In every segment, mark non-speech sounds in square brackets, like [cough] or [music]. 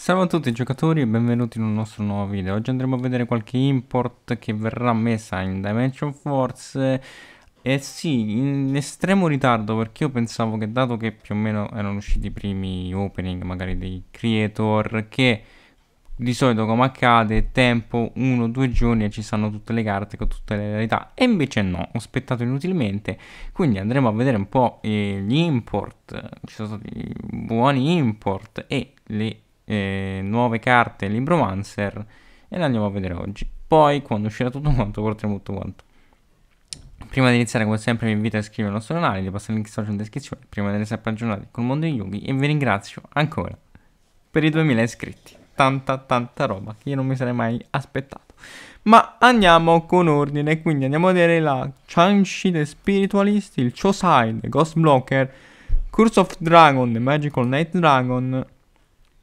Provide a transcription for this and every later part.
Salve a tutti giocatori e benvenuti in un nostro nuovo video Oggi andremo a vedere qualche import che verrà messa in Dimension Force E sì, in estremo ritardo perché io pensavo che dato che più o meno erano usciti i primi opening magari dei creator Che di solito come accade tempo 1-2 giorni e ci stanno tutte le carte con tutte le rarità E invece no, ho aspettato inutilmente Quindi andremo a vedere un po' gli import Ci sono stati buoni import e le eh, nuove carte Libromancer e le andiamo a vedere oggi. Poi quando uscirà tutto quanto porteremo tutto quanto. Prima di iniziare come sempre vi invito a iscrivervi al nostro canale, vi passare il link social in descrizione, prima di essere sempre aggiornati col mondo di Yugi e vi ringrazio ancora per i 2000 iscritti. Tanta tanta roba che io non mi sarei mai aspettato. Ma andiamo con ordine, quindi andiamo a vedere la Chanshi the Spiritualist, il Chosai, the Ghost Blocker, Curse of Dragon, the Magical Night Dragon,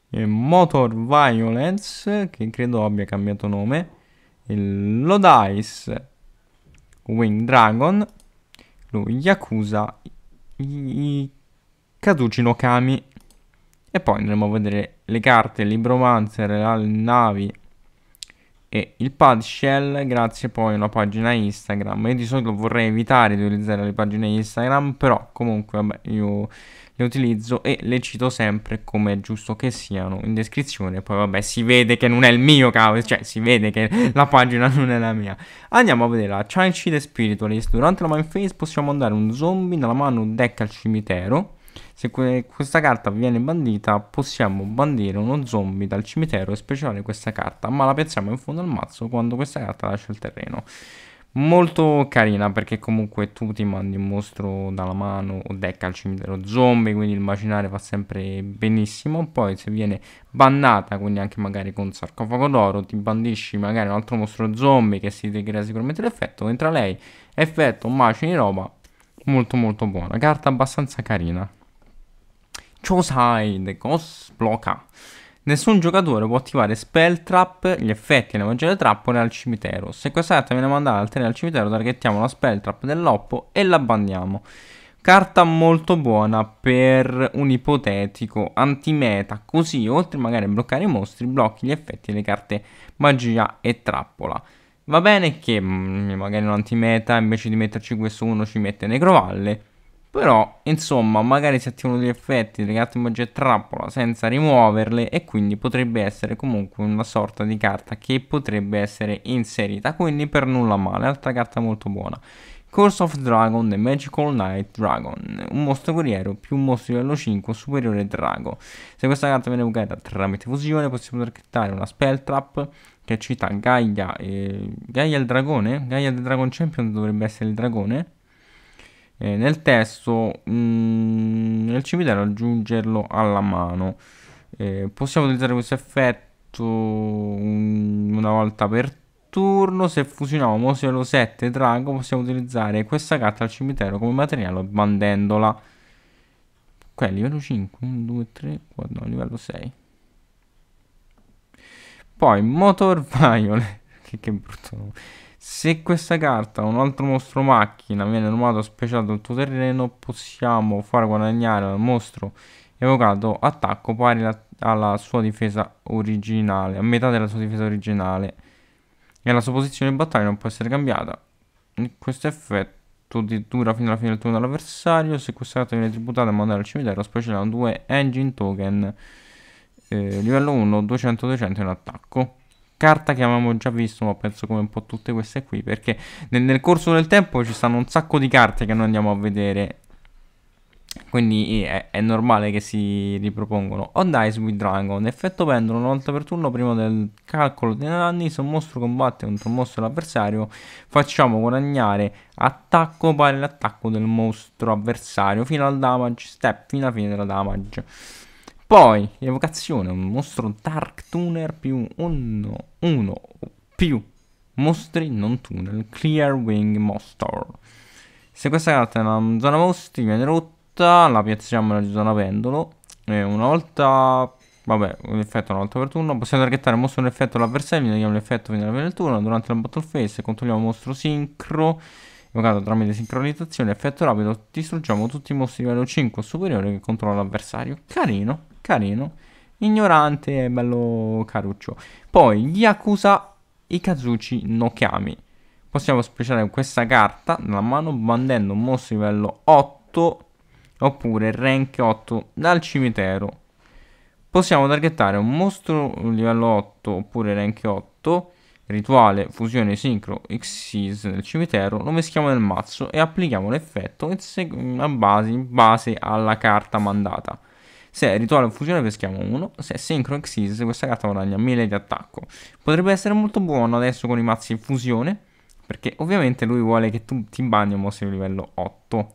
eh, Motor Violence, che credo abbia cambiato nome, il Lodice Wing Dragon, lo Yakuza, i Kazuchi no Kami. E poi andremo a vedere le carte, il Libromancer, le navi e il pad shell grazie poi a una pagina Instagram. Io di solito vorrei evitare di utilizzare le pagine Instagram, però comunque vabbè, io le utilizzo e le cito sempre come è giusto che siano in descrizione. Poi vabbè si vede che non è il mio cavolo, cioè si vede che la pagina non è la mia. Andiamo a vedere la Child the Spiritualist. Durante la main phase possiamo mandare un zombie nella mano un deck al cimitero. Se que questa carta viene bandita, possiamo bandire uno zombie dal cimitero e speciale questa carta, ma la piazziamo in fondo al mazzo quando questa carta lascia il terreno molto carina perché comunque tu ti mandi un mostro dalla mano o decca al cimitero zombie quindi il macinare va sempre benissimo poi se viene bannata quindi anche magari con sarcofago d'oro ti bandisci magari un altro mostro zombie che si degrea sicuramente l'effetto entra lei effetto macini roba molto molto buona carta abbastanza carina Choside Cosbloca Nessun giocatore può attivare spell trap, gli effetti e le magie delle trappole al cimitero. Se questa carta viene mandata al terreno al cimitero, targhettiamo la spell trap dell'oppo e la bandiamo. Carta molto buona per un ipotetico antimeta, così oltre magari a bloccare i mostri, blocchi gli effetti delle carte magia e trappola. Va bene che mm, magari un antimeta invece di metterci questo uno ci mette Necrovalle, però, insomma, magari si attivano degli effetti delle carte in magia trappola senza rimuoverle e quindi potrebbe essere comunque una sorta di carta che potrebbe essere inserita, quindi per nulla male, altra carta molto buona. Curse of Dragon The Magical Knight Dragon, un mostro guerriero più un mostro livello 5 superiore drago. Se questa carta viene evocata tramite fusione possiamo targettare una spell trap che cita Gaia e... Eh, Gaia il dragone? Gaia del Dragon Champion dovrebbe essere il dragone? eh, nel testo mh, mm, il cimitero aggiungerlo alla mano eh, possiamo utilizzare questo effetto mm, una volta per turno se fusioniamo Moselo 7 e Drago possiamo utilizzare questa carta al cimitero come materiale bandendola qua è livello 5 1, 2, 3, 4, no, livello 6 poi Motor [laughs] Violet che, che brutto nome se questa carta o un altro mostro macchina viene armato speciale dal tuo terreno, possiamo far guadagnare al mostro evocato attacco pari alla sua difesa originale, a metà della sua difesa originale. E la sua posizione di battaglia non può essere cambiata. Questo effetto dura fino alla fine del turno dell'avversario. Se questa carta viene tributata e mandata al cimitero, specialano due engine token. Eh, livello 1, 200-200 in attacco carta che avevamo già visto, ma penso come un po' tutte queste qui, perché nel, nel corso del tempo ci stanno un sacco di carte che noi andiamo a vedere quindi eh, è, è, normale che si ripropongono. On Dice with Dragon, effetto pendolo una volta per turno prima del calcolo dei danni, se un mostro combatte contro un mostro dell'avversario facciamo guadagnare attacco pari all'attacco del mostro avversario fino al damage step, fino alla fine della damage. Poi, evocazione, un mostro Dark Tuner più uno, uno più mostri non tunnel, Clear Wing Monster. Se questa carta è una zona mostri viene rotta, la piazziamo nella zona pendolo e una volta... Vabbè, un effetto una volta per turno. Possiamo targettare il mostro un effetto all'avversario, vediamo l'effetto fino alla fine del turno. Durante la battle phase controlliamo il mostro sincro evocato tramite sincronizzazione, effetto rapido, distruggiamo tutti i mostri livello 5 o superiore che controllano l'avversario. Carino carino, ignorante e bello caruccio. Poi gli Yakuza Ikazuchi no Kami. Possiamo speciare questa carta nella mano bandendo un mostro livello 8 oppure rank 8 dal cimitero. Possiamo targettare un mostro livello 8 oppure rank 8 rituale, fusione, sincro, xyz nel cimitero, lo meschiamo nel mazzo e applichiamo l'effetto in, in base alla carta mandata. Se rituale o fusione peschiamo uno, se è Synchro Xyz questa carta guadagna 1000 di attacco. Potrebbe essere molto buono adesso con i mazzi in fusione, perché ovviamente lui vuole che tu ti bagni un mosso di livello 8.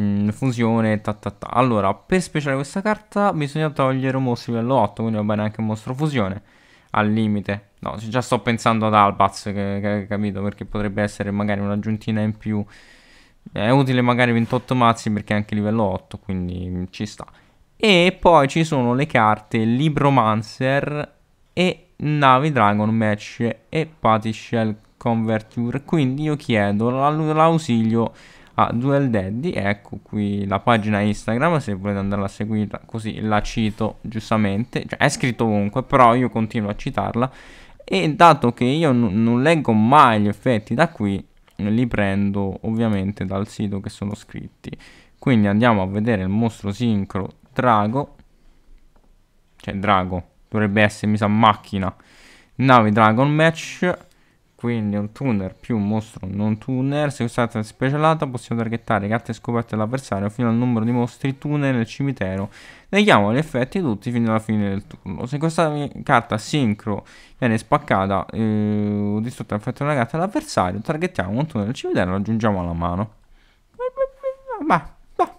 Mm, fusione, ta, ta, ta Allora, per speciare questa carta bisogna togliere un mostro livello 8, quindi va bene anche un mostro fusione. Al limite. No, già sto pensando ad Albaz, che, che, capito, perché potrebbe essere magari un'aggiuntina in più è utile magari 28 mazzi perché è anche livello 8, quindi ci sta. E poi ci sono le carte Libromancer e Navi Dragon Match e Patty Shell Converture. Quindi io chiedo l'ausilio a Duel Daddy. Ecco qui la pagina Instagram se volete andare a seguirla così la cito giustamente. Cioè, è scritto ovunque, però io continuo a citarla. E dato che io non leggo mai gli effetti da qui, li prendo ovviamente dal sito che sono scritti quindi andiamo a vedere il mostro sincro drago cioè drago dovrebbe essere mi sa macchina nave dragon match quindi un tuner più un mostro non tuner se usata è specialata possiamo targettare carte scoperte dall'avversario fino al numero di mostri tuner nel cimitero neghiamo gli effetti tutti fino alla fine del turno se questa carta sincro viene spaccata eh, distrutta l'effetto di una carta dall'avversario targettiamo un tuner nel cimitero e lo aggiungiamo alla mano ma, ma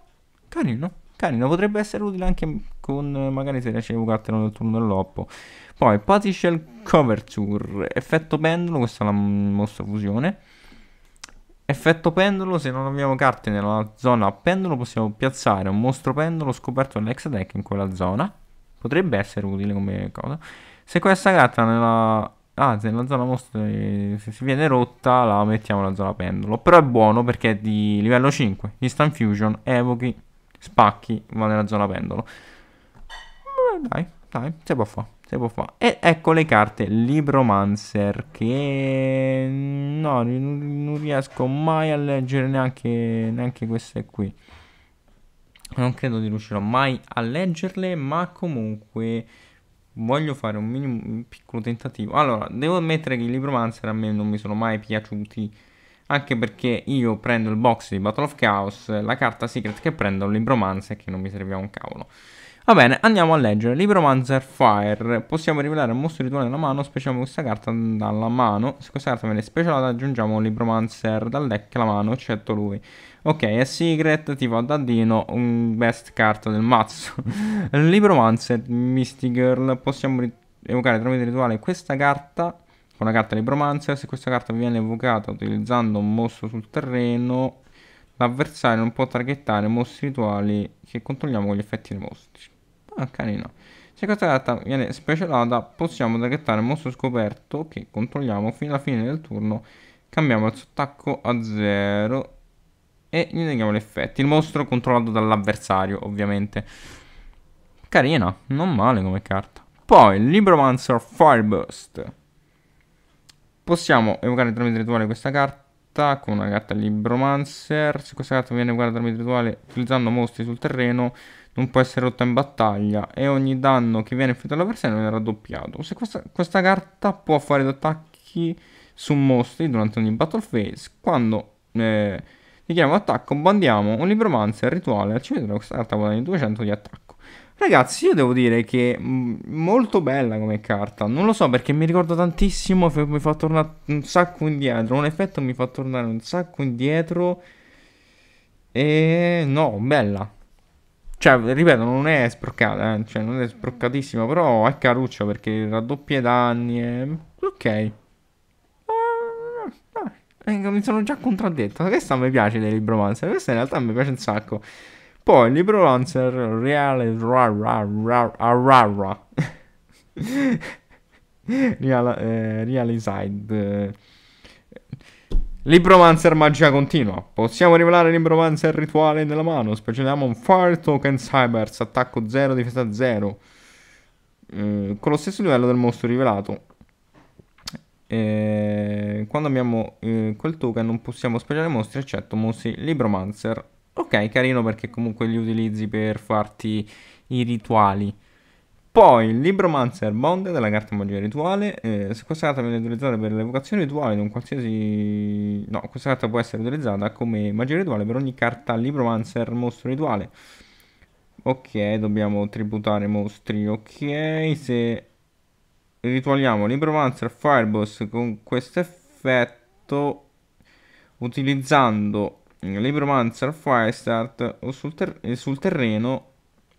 carino carino potrebbe essere utile anche con magari se riesce a evocartelo nel turno dell'oppo. Poi Patishell Coverture, effetto pendolo, questa è la mostra fusione. Effetto pendolo, se non abbiamo carte nella zona pendolo possiamo piazzare un mostro pendolo scoperto nell'ex deck in quella zona. Potrebbe essere utile come cosa. Se questa carta nella ah, se zona mostra se si viene rotta la mettiamo nella zona pendolo. Però è buono perché è di livello 5, instant fusion, evochi, spacchi, ma nella zona pendolo dai, dai, se può fare. Se può fare. E ecco le carte Libromancer che no, non riesco mai a leggere neanche, neanche queste qui. Non credo di riuscirò mai a leggerle, ma comunque voglio fare un, minimo, un piccolo tentativo. Allora, devo ammettere che i Libromancer a me non mi sono mai piaciuti anche perché io prendo il box di Battle of Chaos, la carta secret che prendo è un libromancer che non mi serviva un cavolo. Va bene, andiamo a leggere. Libromancer Fire. Possiamo rivelare un mostro rituale dalla mano, speciamo questa carta dalla mano. Se questa carta viene specialata aggiungiamo un Libromancer dal deck alla mano, eccetto lui. Ok, è Secret, tipo a dadino, un best carta del mazzo. [laughs] Libromancer Misty Girl. Possiamo evocare tramite rituale questa carta con la carta Libromancer. Se questa carta viene evocata utilizzando un mostro sul terreno... L'avversario non può targettare mostri rituali che controlliamo con gli effetti dei mostri. Ah, carino. Se questa carta viene specialata, possiamo targettare un mostro scoperto che controlliamo fino alla fine del turno. Cambiamo il suo attacco a 0 e gli neghiamo gli effetti. Il mostro controllato dall'avversario, ovviamente. Carina, non male come carta. Poi, Libromancer Fireburst. Possiamo evocare tramite rituale questa carta attacco, una carta Libromancer. Se questa carta viene guardata dal rituale utilizzando mostri sul terreno, non può essere rotta in battaglia e ogni danno che viene effettuato all'avversario viene raddoppiato. Se questa, questa carta può fare attacchi su mostri durante ogni battle phase, quando eh, dichiariamo attacco bandiamo un Libromancer rituale al cimitero, questa carta può dare 200 di attacco. Ragazzi, io devo dire che mm, molto bella come carta. Non lo so perché mi ricordo tantissimo, mi fa tornare un sacco indietro. Un effetto mi fa tornare un sacco indietro. E no, bella. Cioè, ripeto, non è sproccata, eh? cioè, non è sproccatissima, però è caruccia perché raddoppia i danni. E... Eh. Ok. Ah, ah, eh, mi sono già contraddetto. Questa mi piace dei libromancer. Questa in realtà mi piace un sacco. Poi il libro Lancer Reale Rara Rara [laughs] Real, eh, Libromancer magia continua. Possiamo rivelare Libromancer rituale nella mano. Specialiamo un Fire Token Cybers. Attacco 0, difesa 0. Eh, con lo stesso livello del mostro rivelato. Eh, quando abbiamo eh, quel token non possiamo speciare mostri eccetto mostri Libromancer Ok, carino perché comunque li utilizzi per farti i rituali. Poi il Libromancer Bond della carta magia rituale. Eh, questa carta viene utilizzata per l'evocazione rituale di un qualsiasi. No, questa carta può essere utilizzata come magia rituale per ogni carta libro Libromancer mostro rituale. Ok, dobbiamo tributare mostri. Ok, se ritualiamo libro Libromancer Fireboss con questo effetto utilizzando Libromancer, Firestart o sul, ter eh, sul terreno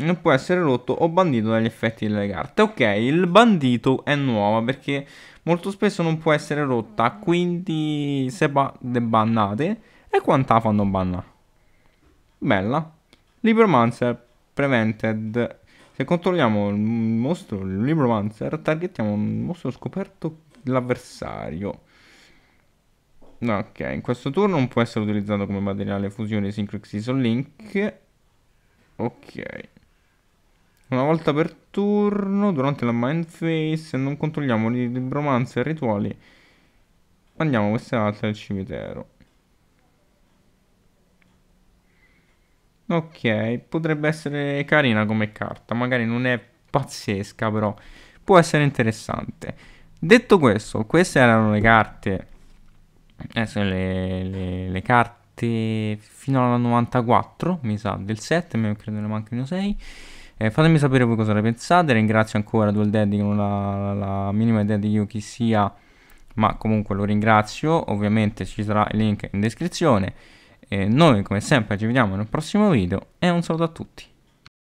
non può essere rotto o bandito dagli effetti delle carte. Ok, il bandito è nuova perché molto spesso non può essere rotta, quindi se ba- debannate e quanta fanno banna. Bella. Libromancer Prevented. Se controlliamo il mostro il Libromancer, targettiamo un mostro scoperto l'avversario ok, in questo turno non può essere utilizzato come materiale fusione Season Link. Ok. Una volta per turno, durante la Mind Phase, se non controlliamo libromanze e rituali, andiamo queste altre al cimitero. Ok, potrebbe essere carina come carta, magari non è pazzesca, però può essere interessante. Detto questo, queste erano le carte adesso eh, le, le, le carte fino alla 94 mi sa del 7 mi credo ne manchino 6 eh, fatemi sapere voi cosa ne pensate ringrazio ancora Dual Daddy che non ha la minima idea di io chi sia ma comunque lo ringrazio ovviamente ci sarà il link in descrizione eh, noi come sempre ci vediamo nel prossimo video e un saluto a tutti